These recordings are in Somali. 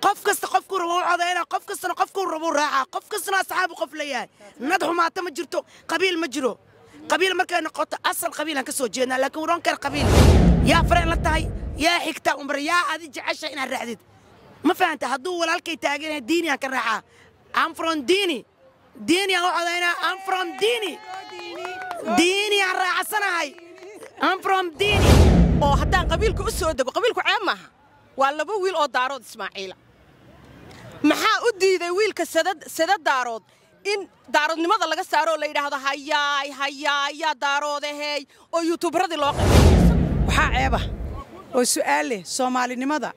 qof kasta qofkuu rabo codaynaa qof kastana qofkuu rabuu raacaa qof kastana asxaabu qof la yahay nad xumaata ma jirto qabiil ma jiro qabiil markay noqoto asal qabiilaan ka soo jeednaa laakiin wuroon kar qabiil yaa fareen la tahay yaa xigtaa umbar yaa adi jecesha inaad raacdid ma fahanta hadduu walaalkay taagan yahay ka raacaa am from diini diini u codaynaa am from diini diini raacsanahay am from diini oo haddaan qabiilka u soo dego qabiilku ceeb maaha waa laba wiil oo daarood ismaaciila maxaa u diiday wiilka sada daarood in daaroodnimada laga saaro oo la yidhaahdo hayaay hayaay yaa daaroodahey oo yuutubaradii loo waxaa ceeba oo su'aal leh soomaalinimada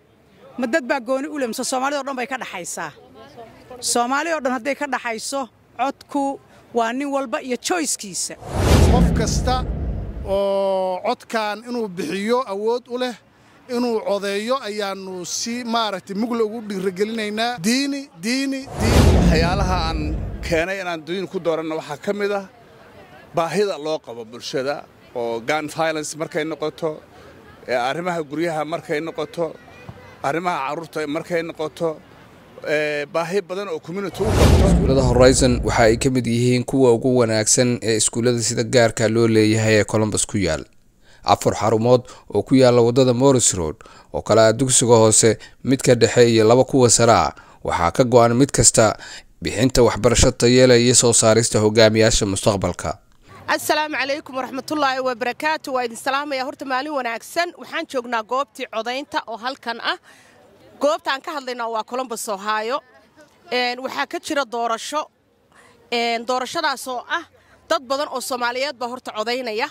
ma dad baa gooni u leh mise soomaalidao dhan bay ka dhaxaysaa soomaali oo dhan hadday ka dhaxayso codku waa nin walba iyo joyskiisa qof kasta oo codkan inuu bixiyo awood u leh inuu codeeyo ayaanu si maaragtay mugla ugu dhiiragelinaynaa diini diini diini waxyaalaha aan keenay inaan diin ku dooranna waxaa ka mid ah baahida loo qabo bulshada oo gan violence markay noqoto arrimaha guryaha markay noqoto arrimaha carruurta markay noqoto baahi badan oo community horizon waxa ay ka mid yihiin kuwa ugu wanaagsan ee iskuullada sida gaarka loo leeyahay ee colombus ku yaal afar xarumood oo ku yaala wadada morris road oo kale ah dugsiga hoose midka dhexe iyo laba kuwa saraa waxaa ka go-an mid kasta bixinta waxbarasho tayeela iyo soo saarista hogaamiyaasha mustaqbalka asalaamu calaykum waraxmatullaahi wabarakaatu waa idin salaamaya horta maalin wanaagsan waxaan joognaa goobtii codaynta oo halkan ah goobta aan ka hadlayna waa colombos ohaayo waxaa ka jira doorasho doorashadaasoo ah dad badan oo soomaaliyeed baa horta codaynaya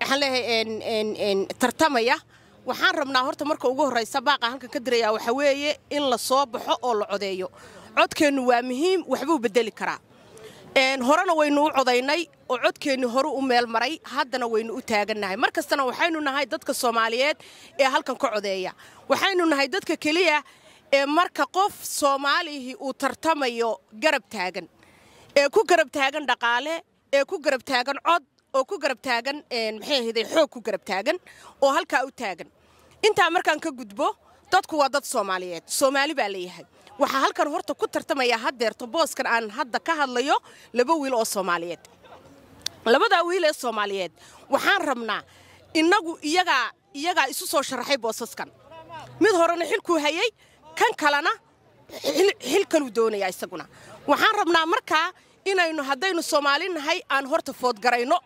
waxaan leeyahay tartamaya waxaan rabnaa horta marka ugu horeysa baaqa halkan ka diraya waxa weeye in la soo baxo oo la codeeyo codkeennu waa muhiim waxbuu bedeli karaa horena waynu u codaynay oo codkeenni hore u meel maray haddana waynu u taagannahay mar kastana waxaynu nahay dadka soomaaliyeed ee halkan ka codeeya waxaynu nahay dadka keliya ee marka qof soomaalihii uu tartamayo garab taagan ee ku garab taagan dhaqaale ee ku garab taagan cod oo ku garab taagan maxay ahaydee xoog ku garab taagan oo halkaa u taagan intaa markaan ka gudbo dadku waa dad soomaaliyeed soomaali baa layahay waxaa halkan horta ku tartamayaa haddeerto booskan aan hadda ka hadlayo laba wiil oo soomaaliyeed labadaa wiil ee soomaaliyeed waxaan rabnaa innagu iyagaa iyagaa isu soo sharaxay boosaskan mid horena xilkuu hayay kan kalena xil kaluu doonayaa isaguna waxaan rabnaa markaa inaynu haddaynu soomaali nahay aan horta foodgarayno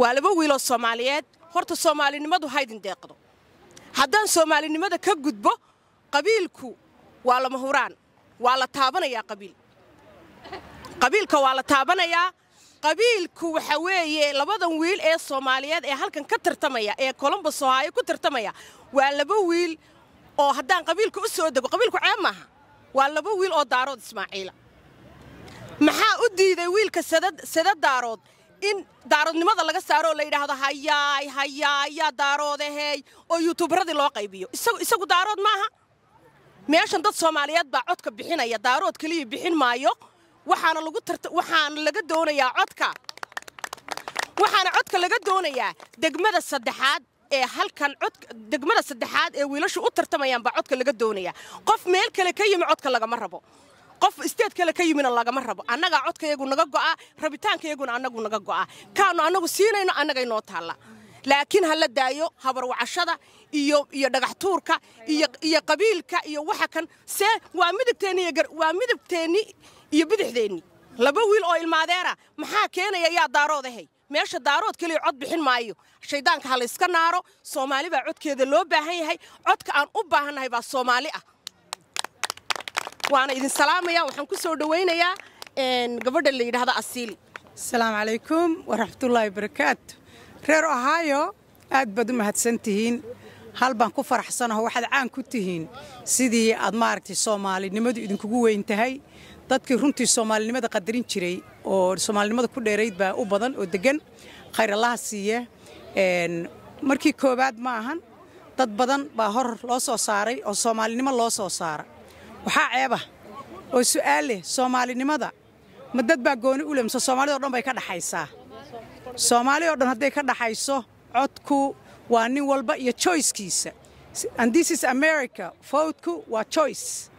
waa laba wiil oo soomaaliyeed horta soomaalinimadu haydin deeqdo haddaan soomaalinimada ka gudbo qabiilku waa lama huraan waa la taabanayaa qabiil qabiilka waa la taabanayaa qabiilku waxa weeye labadan wiil ee soomaaliyeed ee halkan ka tartamaya ee colombos ohaayo ku tartamaya waa laba wiil oo haddaan qabiilka u soo dego qabiilku ceeb maaha waa laba wiil oo daarood ismaaciila ah. maxaa u diiday wiilka sada daarood in daaroodnimada laga saaro oo la yidhaahdo hayaay hayaay yaa daaroodahey oo yuutubaradii loo qaybiyo isagu daarood maaha meeshan dad soomaaliyeed baa codka bixinaya daarood keliya bixin maayo waxaana lagu waxaana laga doonayaa codka waxaana codka laga doonayaa degmada saddexaad ee halkan degmada saddexaad ee wiilashu u tartamayaan baa codka laga doonayaa qof meel kale ka yimi codka lagama rabo qof isteed kale ka yimina lagama rabo annagaa codkayagu naga go'a rabitaankayaguna anagu naga go'a kaanu anagu siinayno annaga inoo taalla laakiin ha la daayo habarwacashada iyo iyo dhagaxtuurka iyo qabiilka iyo waxa kan see waa midibteenniwaa midabteenni iyo bidixdeenni laba wiil oo ilmaadeera maxaa keenaya yaa daaroodahay meesha daarood keliya cod bixin maayo shaydaanka ha layska naaro soomaali baa codkeeda loo baahan yahay codka aan u baahannahay baa soomaali ah waana idin salaamaya waxaan ku soo dhawaynayaa gabadha la yidhaahda asiili asalaamu calaykum waraxmatullaahi barakaatu reer ohaayo aad baad u mahadsan tihiin hal baan ku faraxsanaho waxaad caan ku tihiin sidii aad maaragtay soomaalinimadu idinkugu weyn tahay dadkii runtii soomaalinimada qadarin jiray oo soomaalinimada ku dheerayd baa u badan oo deggan khayr allaha siiya markii koowaad ma ahan dad badan baa hor loo soo saaray oo soomaalinimo loo soo saara waxaa ceeba oo su'aal leh soomaalinimada ma dad baa gooni u leh mise soomaalida o dhan bay ka dhaxaysaa soomaali oo dhan hadday ka dhaxayso codku waa nin walba iyo joycekiisa and this is america fowdku waa joyce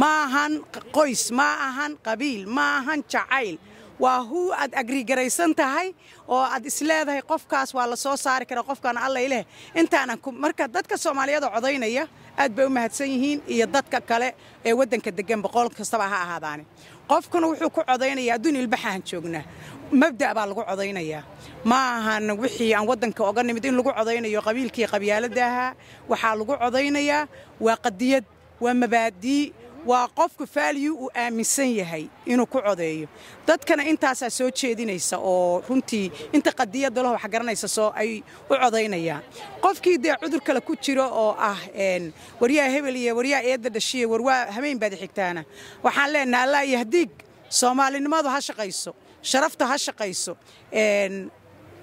ma ahan qoys ma ahan qabiil ma ahan jacayl waa hu aad agrigaraysan tahay oo aad isleedahay qofkaas waa la soo saari karaa qofkaan alla ileh intaanan marka dadka soomaaliyada codaynaya aad bay u mahadsan yihiin iyo dadka kale ee waddanka deggan boqol kastaba ha ahaadaane qofkuna wuxuu ku codaynayaa adduun ilbaxaan joognaa mabda' baa lagu codaynayaa ma ahan wixii aan waddanka oga nimid in lagu codaynayo qabiilkii qabyaaladda ahaa waxaa lagu codaynayaa waa qadiyad waa mabaadii waa qofku faaliyu uu aaminsan yahay inuu ku codeeyo dadkana intaasaa soo jeedinaysa oo runtii inta qadiyadda laho waxgaranaysa soo ay u codaynayaan qofkii dee cudur kale ku jiro oo ah waryaa hebel iyo waryaa eedda dhashiya warwaa hameen baad xigtaana waxaan leenaha allaa hadiig soomaalinimadu ha shaqayso sharafta ha shaqayso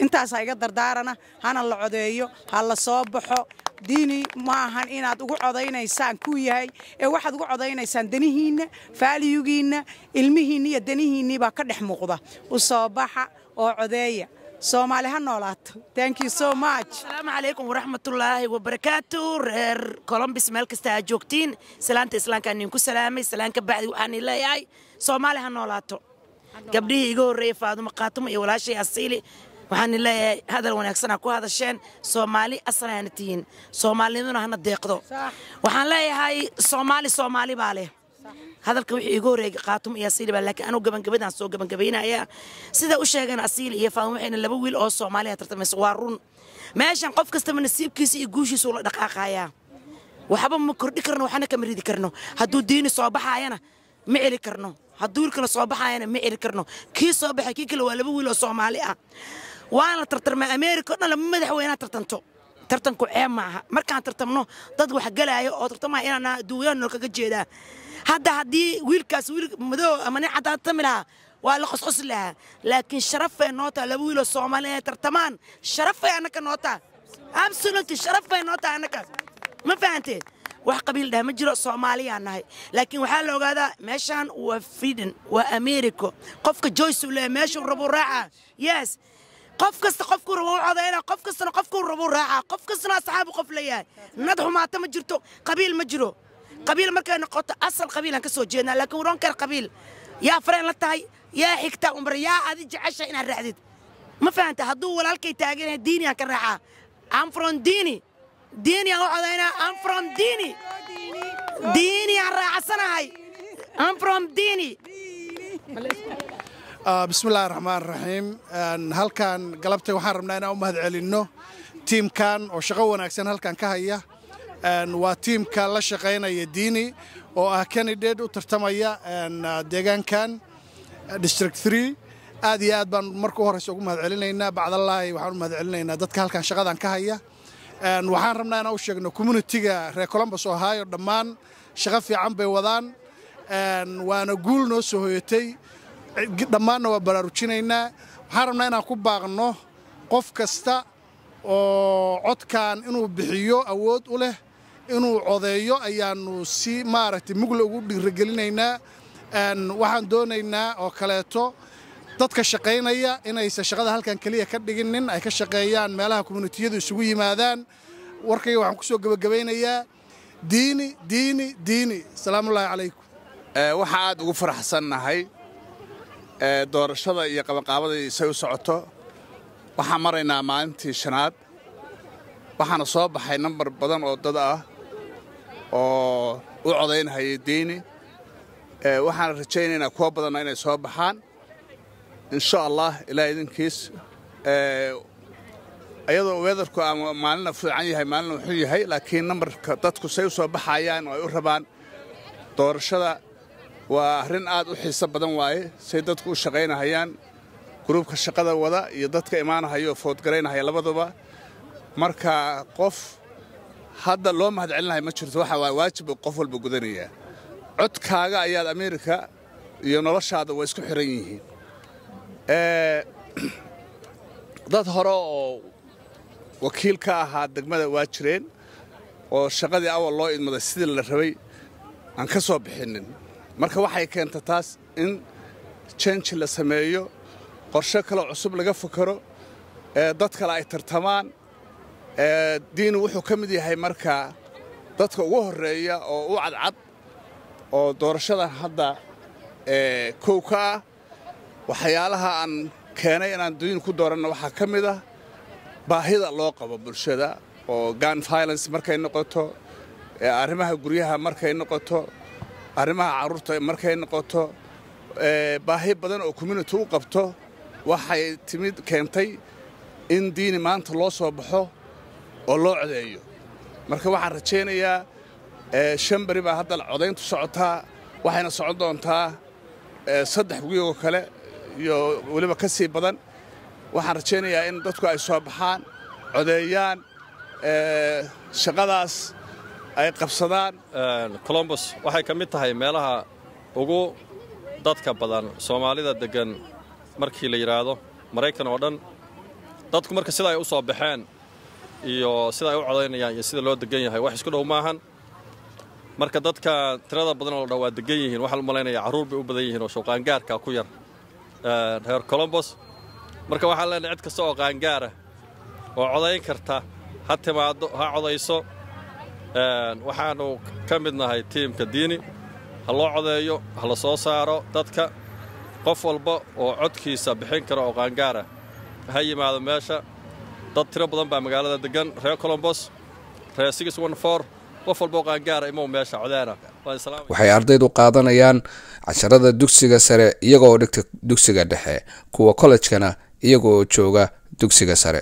intaasaa iga dardaarana hana la codeeyo ha la soo baxo diini ma ahan inaad ugu codaynaysaan ku yahay ee waxaad ugu codaynaysaan danihiinna faaliyugiinna ilmihiinna iyo danihiinnii ka dhex muuqda u soo baxa oo codeeya soomaali ha noolaato tnkysomuasalaamu calaykum waraxmatullaahi wabarakaatu reer colombis meel kasta aa joogtiin salaanta islaamka idinku salaamay salaan ka bacdi waxaan leeyahay soomaali ha noolaato gabdhihii iga horreeyey faadumo khaatumo iyo walaashay asiili waxaana leeyahay hadal wanaagsana ku hadasheen soomaali asalana tihiin soomaalinimuna hana deeqdo waxaan leeyahay soomaali soomaali baa leh hadalka wixii igu horeegay khaatum iyo asiili baa laakiin anugu gabangabadaan soo gabangabaynayaa sida u sheegan asiili iyo faam waxayna laba wiil oo soomaaliya ah tartamaysa waa run meeshan qof kastaba nasiibkiisa iyo guushiisa ula dhaqaaqayaa waxba ma kordhi karno waxna kama ridi karno hadduu diini soo baxaayana ma celi karno hadduu wiilkana soo baxaayana ma celi karno kii soo baxay kii kale waa laba wiil oo soomaali ah waana la tartarmaa ameerika o dhan lama madaxwey tartanto tartanku ceeb maaha markaan tartamno dad wax galaaya oo tartamaha inaan duuya noo kaga jeedaa hadda haddii wiilkaas wiil madow ama nin caddaan tami lahaa waa la qosqosi lahaa laakiin sharafay noo taha laba wiiloo soomaali tartamaan sharafay annaka noo taha absolutely sharafay noo taha annakaas ma fahanteed wax qabiil dhah ma jiro soomaaliyaa nahay laakiin waxaa la ogaadaa meeshaan waa frieden waa ameeriko qofka joyce u leeyahay meeshuu rabuu raacaa yes قف كست قف كربو عضينا قف كستنا قف كربو راحة قف كستنا أصحاب قف ليان يعني. ندهو ما تمجرتو قبيل مجرو قبيل مركا قط أصل قبيلة كسو جينا لكن ورون كان قبيل يا فرين لطاي يا حكتا أمر يا هذي جعشة إنا الرحديد ما فهمت هدو ولا الكي تاقين ديني كان راحة I'm from ديني ديني أو عضينا I'm from ديني ديني عرى عصنا هاي I'm from ديني ديني Ah, bismillahi raxmaan raxiim halkan galabtay waxaan rabnaa inaan u mahadcelinno tiimkan oo shaqo wanaagsan halkan ka haya waa tiimka la shaqaynaya diini oo ah candidate u tartamaya ah, deegaankan ah, district three aad iyo aad baan marka u horreysa ugu mahadcelinaynaa bacdallaahi waxaan u mahadcelinaynaa dadka halkan shaqadan ka haya waxaan rabnaa inaan u sheegno communitiga reer colombos ohio dhammaan shaqo fiican bay wadaan waana guul noo soo hoyatay dhammaanna waa baraarujinaynaa waxaan rabnaa inaan ku baaqno qof kasta oo codkan inuu bixiyo awood u leh inuu codeeyo ayaanu si maaragtay mugla ugu dhiiragelinaynaa waxaan doonaynaa oo kaleeto dadka shaqaynaya inaysan shaqada halkan keliya ka dhiginin ay ka shaqeeyaan meelaha communitiyadu isugu yimaadaan warkayga waxaan kusoo gebagabaynayaa diini diini diini asalaamullaahi calaykum eh, waxa aad ugu faraxsannahay doorashada iyo qabanqaabada say u socoto waxaan maraynaa maalintii shanaad waxaana soo baxay nambar badan oo dad ah oo u codaynahaya diini waxaana rajaynaynaa kuwo badanna inay soo baxaan insha allah ilaa idinkiis ayadoo weedarku ama maalina fiican yahay maalina wuxuu yahay laakiin nambarka dadku say u soo baxayaan oo ay u rabaan doorashada waa arin aad u xiiso badan waaye say dadku u shaqaynahayaan gruubka shaqada wada iyo dadka imaanahaya oo foodgaraynahaya labaduba marka qof hadda loo mahadcelinahay ma jirto waxa waay waajib qof walba gudanayaa codkaaga ayaad amiirka iyo noloshaada waa isku xiran yihiin dad hore oo wakiil ka ahaa degmada waa jireen oo shaqadii awal loo idmaday sidii la rabay aan ka soo bixinin marka waxay keenta taas in jenji la sameeyo qorshe kaloo cusub laga fakaro ee dad kale ay tartamaan diinu wuxuu ka mid yahay marka dadka ugu horeeya oo u cadcad oo doorashadan hadda ee kow ka ah waxyaalaha aan keenay inaan diinu ku dooranna waxaa ka mid ah baahida loo qabo bulshada oo gan violence markay noqoto arrimaha guryaha markay noqoto arrimaha carruurta markay noqoto baahi badan oo community u qabto waxay timid keentay in diini maanta loo soo baxo oo loo codeeyo marka waxaan rajaynayaa shan beri baa hadda codayntu socotaa waxayna socon doontaa saddex guyogoo kale iyo weliba ka sii badan waxaan rajaynayaa in dadku ay soo baxaan codeeyaan shaqadaas ay qabsadaan eh, colombos waxay ka mid tahay meelaha ugu dadka badan soomaalida degan markii la yidhaahdo maraykan oo dhan dadku marka sida ay u soo baxeen iyo sida ay u codaynayaan iyo sida loo degan yahay wax isku dhow maahan marka dadka tirada badan oo dhan waa degan yihiin waxaan u malaynayaa carruur bay u badan yihiin oo showqaangaarka ku yar eh, reer colombos marka waxaan leenahay cid kasta oo qaangaara ah, oo codayn karta ha timaado ha codayso waxaanu ka mid nahay tiimka diini ha loo codeeyo ha la soo saaro dadka qof walba oo codkiisa bixin kara oo qaangaara ha yimaado meesha dad tiro badan baa magaalada deggan reer colombos reer sixonefor qof walba oo qaangaara imow meesha codaana waxay ardaydu qaadanayaan casharada dugsiga sare iyagooo dhigta dugsiga dhexe kuwa kollejkana iyagooo jooga dugsiga sare